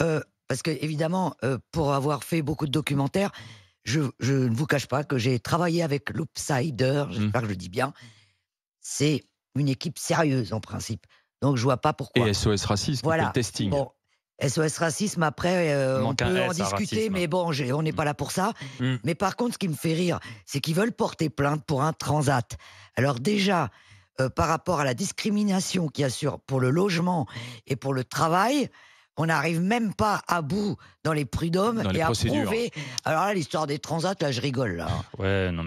Euh, parce que évidemment, euh, pour avoir fait beaucoup de documentaires, je, ne vous cache pas que j'ai travaillé avec l'Oopsider, mmh. j'espère que je le dis bien. C'est une équipe sérieuse en principe. Donc je vois pas pourquoi. Et SOS Racisme, voilà. le testing. Bon, SOS Racisme, après, euh, on peut en discuter, mais bon, on n'est mmh. pas là pour ça. Mmh. Mais par contre, ce qui me fait rire, c'est qu'ils veulent porter plainte pour un transat. Alors déjà, par rapport à la discrimination qu'il y a sur, pour le logement et pour le travail, on n'arrive même pas à bout dans les prud'hommes et à prouver. Alors là, l'histoire des transats, là, je rigole. Là. Ouais, non,